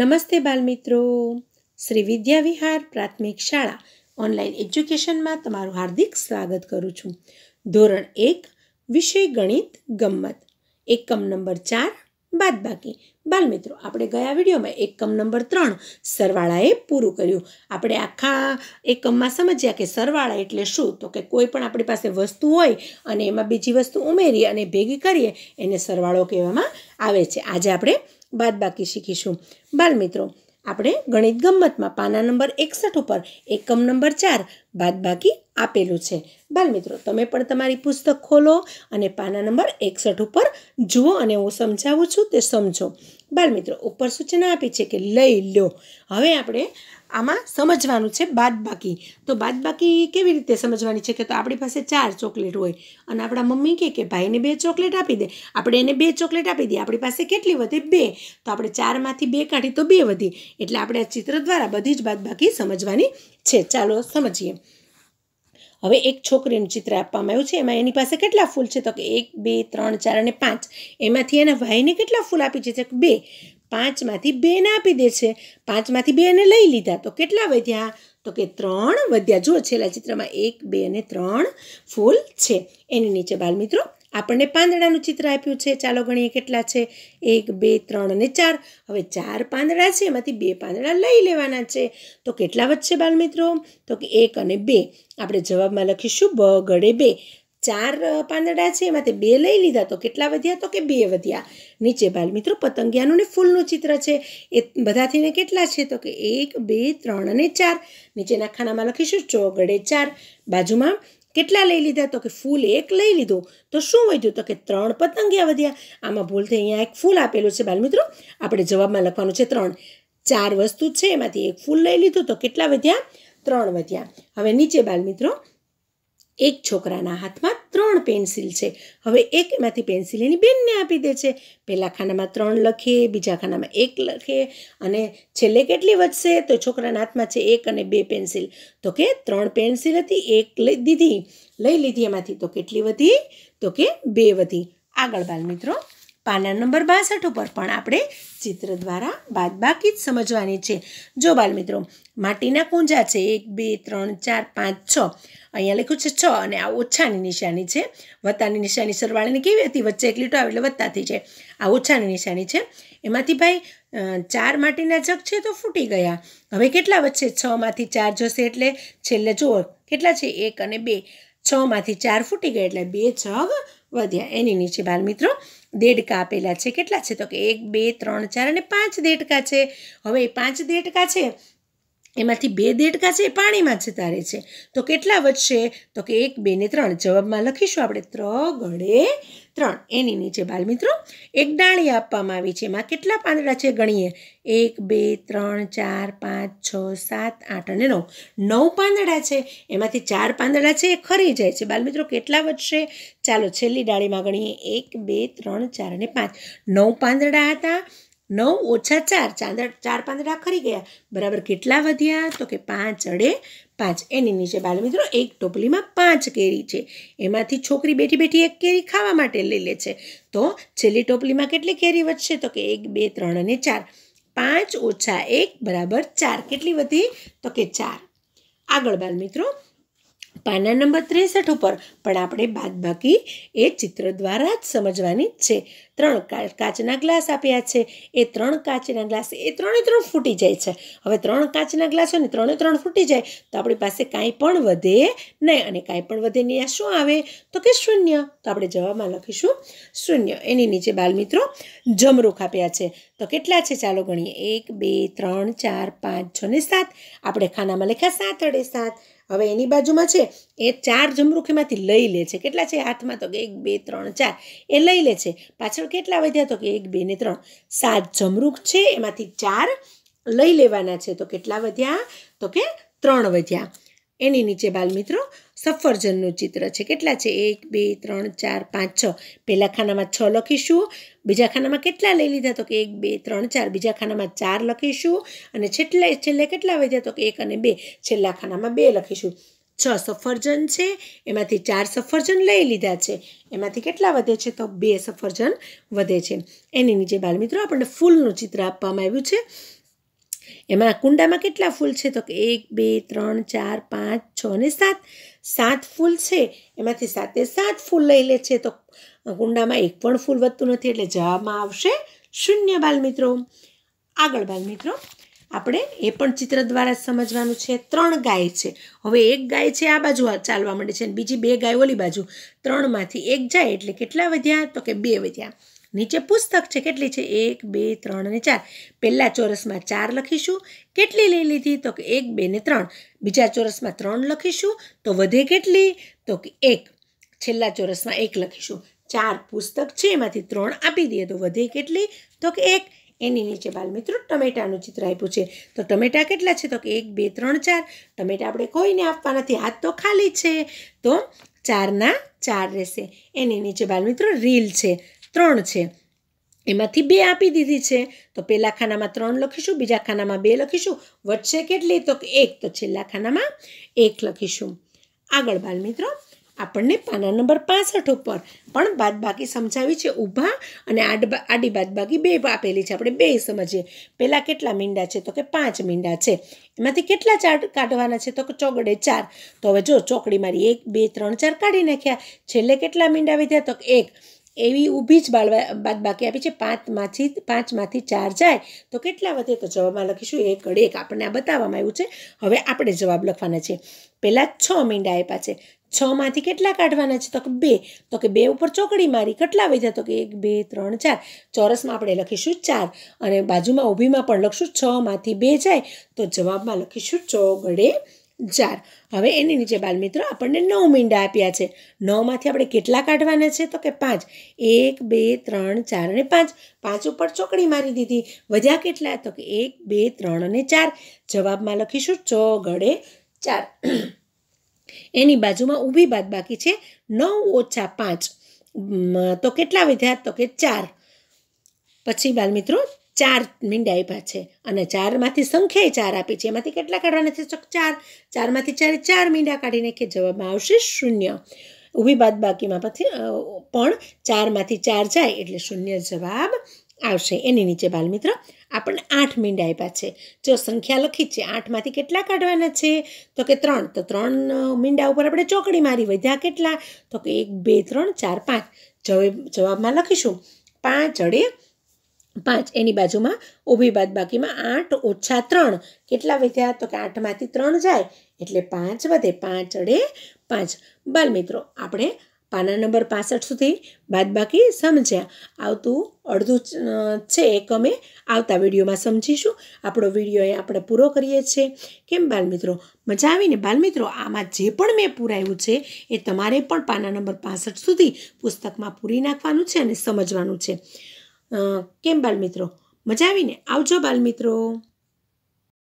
નમસ્તે બાલમિત્રો શ્રી વિદ્યાવિહાર પ્રાથમિક શાળા ઓનલાઈન એજ્યુકેશનમાં તમારું હાર્દિક સ્વાગત કરું છું ધોરણ એક વિષય ગણિત ગમત એકમ નંબર ચાર બાદ બાકી બાલમિત્રો આપણે ગયા વિડીયોમાં એકમ નંબર ત્રણ સરવાળાએ પૂરું કર્યું આપણે આખા એકમમાં સમજ્યા કે સરવાળા એટલે શું તો કે કોઈ પણ આપણી પાસે વસ્તુ હોય અને એમાં બીજી વસ્તુ ઉમેરી અને ભેગી કરીએ એને સરવાળો કહેવામાં આવે છે આજે આપણે બાદબાકી શીખીશું બાળમિત્રો આપણે ગણિત ગમ્મતમાં પાના નંબર એકસઠ ઉપર એકમ નંબર ચાર બાદબાકી આપેલું છે બાલમિત્રો તમે પણ તમારી પુસ્તક ખોલો અને પાના નંબર એકસઠ ઉપર જુઓ અને હું સમજાવું છું તે સમજો બાલમિત્રો ઉપર સૂચના આપી છે કે લઈ લો હવે આપણે આમાં સમજવાનું છે બાદબાકી તો બાદબાકી કેવી રીતે સમજવાની છે કે તો આપણી પાસે ચાર ચોકલેટ હોય અને આપણા મમ્મી કહે કે ભાઈને બે ચોકલેટ આપી દે આપણે એને બે ચોકલેટ આપી દઈએ આપણી પાસે કેટલી વધે બે તો આપણે ચારમાંથી બે કાઢી તો બે વધી એટલે આપણે આ ચિત્ર દ્વારા બધી જ બાદબાકી સમજવાની છે ચાલો સમજીએ હવે એક છોકરીનું ચિત્ર આપવામાં આવ્યું છે એમાં એની પાસે કેટલા ફૂલ છે તો કે એક બે ત્રણ ચાર અને પાંચ એમાંથી એના ભાઈને કેટલા ફૂલ આપી છે કે બે પાંચમાંથી બેને આપી દે છે પાંચમાંથી બે એને લઈ લીધા તો કેટલા વધ્યા તો કે ત્રણ વધ્યા જુઓ છેલ્લા ચિત્રમાં એક બે અને ત્રણ ફૂલ છે એની નીચે બાલમિત્રો આપણને પાંદડાનું ચિત્ર આપ્યું છે ચાલો ગણીએ કેટલા છે એક બે ત્રણ અને ચાર હવે ચાર પાંદડા છે એમાંથી બે પાંદડા લઈ લેવાના છે તો કેટલા વધશે બાલમિત્રો તો કે એક અને બે આપણે જવાબમાં લખીશું બ ગળે બે ચાર પાંદડા છે એમાંથી બે લઈ લીધા તો કેટલા વધ્યા તો કે બે વધ્યા નીચે બાલમિત્રો પતંગિયાનું ને ફૂલનું ચિત્ર છે એ બધાથીને કેટલા છે તો કે એક બે ત્રણ અને ચાર નીચેના ખાનામાં લખીશું ચોગડે ચાર બાજુમાં કેટલા લઈ લીધા તો કે ફૂલ એક લઈ લીધો તો શું વધ્યું તો કે ત્રણ પતંગિયા વધ્યા આમાં ભૂલ થઈ અહીંયા એક ફૂલ આપેલું છે બાલમિત્રો આપણે જવાબમાં લખવાનું છે ત્રણ ચાર વસ્તુ છે એમાંથી એક ફૂલ લઈ લીધું તો કેટલા વધ્યા ત્રણ વધ્યા હવે નીચે બાલમિત્રો મિત્રો એક છોકરાના હાથમાં ત્રણ પેન્સિલ છે હવે એક એમાંથી પેન્સિલ એની બેનને આપી દે છે પહેલાં ખાનામાં ત્રણ લખીએ બીજા ખાનામાં એક લખીએ અને છેલ્લે કેટલી વધશે તો છોકરાના હાથમાં છે એક અને બે પેન્સિલ તો કે ત્રણ પેન્સિલ હતી એક લઈ દીધી લઈ લીધી એમાંથી તો કેટલી વધી તો કે બે વધી આગળ બાલ મિત્રો પાના નંબર બાસઠ ઉપર પણ આપણે ચિત્ર દ્વારા બાદબાકી જ સમજવાની છે જો બાલમિત્રો માટીના કુંજા છે એક બે ત્રણ ચાર પાંચ છ અહીંયા લખ્યું છે છ અને આ ઓછાની નિશાની છે વત્તાની નિશાની સરવાળીની કેવી હતી વચ્ચે એકલી ટાવ એટલે વત્તાથી છે આ ઓછાની નિશાની છે એમાંથી ભાઈ ચાર માટીના જગ છે તો ફૂટી ગયા હવે કેટલા વચ્ચે છમાંથી ચાર જશે એટલે છેલ્લે જુઓ કેટલા છે એક અને બે છમાંથી ચાર ફૂટી ગયા એટલે બે જગ વધ્યા એની નીચે બાલ મિત્રો દેડકા આપેલા છે કેટલા છે તો કે એક બે ત્રણ ચાર અને પાંચ દેડકા છે હવે એ પાંચ દેડકા છે એમાંથી બે દેડકા છે એ પાણીમાં જ તારે છે તો કેટલા વધશે તો કે એક બે ને ત્રણ જવાબમાં લખીશું આપણે ત્ર ગળે ત્રણ એની નીચે બાલમિત્રો એક ડાળી આપવામાં આવી છે એમાં કેટલા પાંદડા છે ગણીએ એક બે ત્રણ ચાર પાંચ છ સાત આઠ અને નવ નવ પાંદડા છે એમાંથી ચાર પાંદડા છે એ ખરી જાય છે બાલમિત્રો કેટલા વધશે ચાલો છેલ્લી ડાળીમાં ગણીએ એક બે ત્રણ ચાર અને પાંચ નવ પાંદડા હતા નવ ઓછા ચાર ચાંદર ચાર પાંદડા ખરી ગયા બરાબર કેટલા વધ્યા તો કે પાંચ અડે પાંચ એની નીચે બાળમિત્રો એક ટોપલીમાં પાંચ કેરી છે એમાંથી છોકરી બેઠી બેઠી એક કેરી ખાવા માટે લઈ લે છે તો છેલ્લી ટોપલીમાં કેટલી કેરી વધશે તો કે એક બે ત્રણ અને ચાર પાંચ ઓછા એક બરાબર ચાર કેટલી વધી તો કે ચાર આગળ બાળમિત્રો મિત્રો પાના નંબર ત્રેસઠ ઉપર પણ આપણે બાદબાકી એ ચિત્ર દ્વારા જ સમજવાની છે ત્રણ કાચના ગ્લાસ આપ્યા છે એ ત્રણ કાચના ગ્લાસ એ ત્રણે ત્રણ ફૂટી જાય છે હવે ત્રણ કાચના ગ્લાસ હોય ને ત્રણે ત્રણ ફૂટી જાય તો આપણી પાસે કાંઈ પણ વધે નહીં અને કાંઈ પણ વધે નહીં આ શું આવે તો કે શૂન્ય તો આપણે જવાબમાં લખીશું શૂન્ય એની નીચે બાલમિત્રો જમરૂખ આપ્યા છે તો કેટલા છે ચાલો ગણીએ એક બે ત્રણ ચાર પાંચ છ ને સાત આપણે ખાનામાં લખ્યા સાત અડે સાત હવે એની બાજુમાં છે એ ચાર જમરૂખીમાંથી લઈ લે છે કેટલા છે હાથમાં તો કે એક બે ત્રણ ચાર એ લઈ લે છે પાછળ કેટલા વધ્યા તો કે એક બે ને ત્રણ સાત જમરૂખ છે એમાંથી ચાર લઈ લેવાના છે તો કેટલા વધ્યા તો કે ત્રણ વધ્યા એની નીચે બાલમિત્રો સફરજનનું ચિત્ર છે કેટલા છે એક બે ત્રણ ચાર પાંચ છ પહેલા ખાનામાં છ લખીશું બીજા ખાનામાં કેટલા લઈ લીધા તો કે એક બે ત્રણ ચાર બીજા ખાનામાં ચાર લખીશું અને છેલ્લે છેલ્લે કેટલા વધ્યા તો કે એક અને બે છેલ્લા ખાનામાં બે લખીશું છ સફરજન છે એમાંથી ચાર સફરજન લઈ લીધા છે એમાંથી કેટલા વધે છે તો બે સફરજન વધે છે એની નીચે બાલમિત્રો આપણને ફૂલનું ચિત્ર આપવામાં આવ્યું છે એમાં કુંડામાં કેટલા ફૂલ છે તો કે એક બે ત્રણ ચાર પાંચ છ અને સાત સાત ફૂલ છે એમાંથી સાતે સાત ફૂલ લઈ લે છે તો કુંડામાં એક પણ ફૂલ વધતું નથી એટલે જવાબમાં આવશે શૂન્ય બાલમિત્રો આગળ બાલમિત્રો આપણે એ પણ ચિત્ર દ્વારા સમજવાનું છે ત્રણ ગાય છે હવે એક ગાય છે આ બાજુ ચાલવા માંડે છે અને બીજી બે ગાય ઓલી બાજુ ત્રણમાંથી એક જાય એટલે કેટલા વધ્યા તો કે બે વધ્યા નીચે પુસ્તક છે કેટલી છે એક બે ત્રણ અને ચાર પહેલાં ચોરસમાં ચાર લખીશું કેટલી લઈ લીધી તો કે એક બે ને ત્રણ બીજા ચોરસમાં ત્રણ લખીશું તો વધે કેટલી તો કે એક છેલ્લા ચોરસમાં એક લખીશું ચાર પુસ્તક છે એમાંથી ત્રણ આપી દઈએ તો વધે કેટલી તો કે એક એની નીચે બાલમિત્રો ટમેટાનું ચિત્ર આપ્યું છે તો ટમેટા કેટલા છે તો કે એક બે ત્રણ ચાર ટમેટા આપણે કોઈને આપવા નથી હાથ તો ખાલી છે તો ચારના ચાર રહેશે એની નીચે બાલમિત્રો રીલ છે ત્રણ છે એમાંથી બે આપી દીધી છે તો પહેલા ખાનામાં ત્રણ લખીશું બીજા ખાનામાં બે લખીશું વચ્ચે કેટલી તો એક તો છેલ્લા ખાનામાં એક લખીશું આગળ બાલમિત્રો આપણને પાના નંબર પાસઠ ઉપર પણ બાદબાકી સમજાવી છે ઊભા અને આડી બાદબાકી બે આપેલી છે આપણે બે સમજીએ પહેલાં કેટલા મીંડા છે તો કે પાંચ મીંડા છે એમાંથી કેટલા ચાર કાઢવાના છે તો કે ચોગડે ચાર તો હવે જો ચોકડી મારી એક બે ત્રણ ચાર કાઢી નાખ્યા છેલ્લે કેટલા મીંડા વધ્યા તો એક એવી ઊભી જ બાળવા બાદ બાકી આપી છે પાંચમાંથી પાંચમાંથી ચાર જાય તો કેટલા વધે તો જવાબમાં લખીશું એક ઘડે એક આપણને આ બતાવવામાં આવ્યું છે હવે આપણે જવાબ લખવાના છે પહેલાં છ મીંડા આપ્યા છે છમાંથી કેટલા કાઢવાના છે તો કે બે તો કે બે ઉપર ચોકડી મારી કેટલા વધ્યા તો કે એક બે ત્રણ ચાર ચોરસમાં આપણે લખીશું ચાર અને બાજુમાં ઊભીમાં પણ લખશું છમાંથી બે જાય તો જવાબમાં લખીશું ચોગડે ચાર હવે એની નીચે બાલમિત્રો આપણને નવ મીંડા આપ્યા છે નવમાંથી આપણે કેટલા કાઢવાના છે તો કે પાંચ એક બે ત્રણ ચાર અને પાંચ પાંચ ઉપર ચોકડી મારી દીધી વધ્યા કેટલા તો કે એક બે ત્રણ અને ચાર જવાબમાં લખીશું ચોગડે ચાર એની બાજુમાં ઊભી બાદ બાકી છે નવ ઓછા પાંચ તો કેટલા વિદ્યા તો કે ચાર પછી બાલમિત્રો ચાર મીંડા આપ્યા છે અને ચારમાંથી સંખ્યાએ ચાર આપી છે એમાંથી કેટલા કાઢવાના છે ચાર ચારમાંથી ચારે ચાર મીંડા કાઢીને કે જવાબમાં આવશે શૂન્ય ઊભી બાદ બાકીમાં પછી પણ ચારમાંથી ચાર જાય એટલે શૂન્ય જવાબ આવશે એની નીચે બાલમિત્ર આપણને આઠ મીંડા આપ્યા છે જો સંખ્યા લખી છે આઠમાંથી કેટલા કાઢવાના છે તો કે ત્રણ તો ત્રણ મીંડા ઉપર આપણે ચોકડી મારી વધ્યા કેટલા તો કે એક બે ત્રણ ચાર પાંચ જવાબમાં લખીશું પાંચ અડે પાંચ એની બાજુમાં ઊભી બાદબાકીમાં આઠ ઓછા ત્રણ કેટલા વધ્યા તો કે આઠમાંથી ત્રણ જાય એટલે પાંચ વધે પાંચ અડે પાંચ બાલ મિત્રો આપણે પાના નંબર પાસઠ સુધી બાદબાકી સમજ્યા આવતું અડધું છે એક અમે આવતા વિડીયોમાં સમજીશું આપણો વિડીયો એ આપણે પૂરો કરીએ છીએ કેમ બાલમિત્રો મજા આવીને બાલમિત્રો આમાં જે પણ મેં પૂરાયું છે એ તમારે પણ પાના નંબર પાસઠ સુધી પુસ્તકમાં પૂરી નાખવાનું છે અને સમજવાનું છે કેમ બાલમિત્રો મજા આવીને આવજો બાલમિત્રો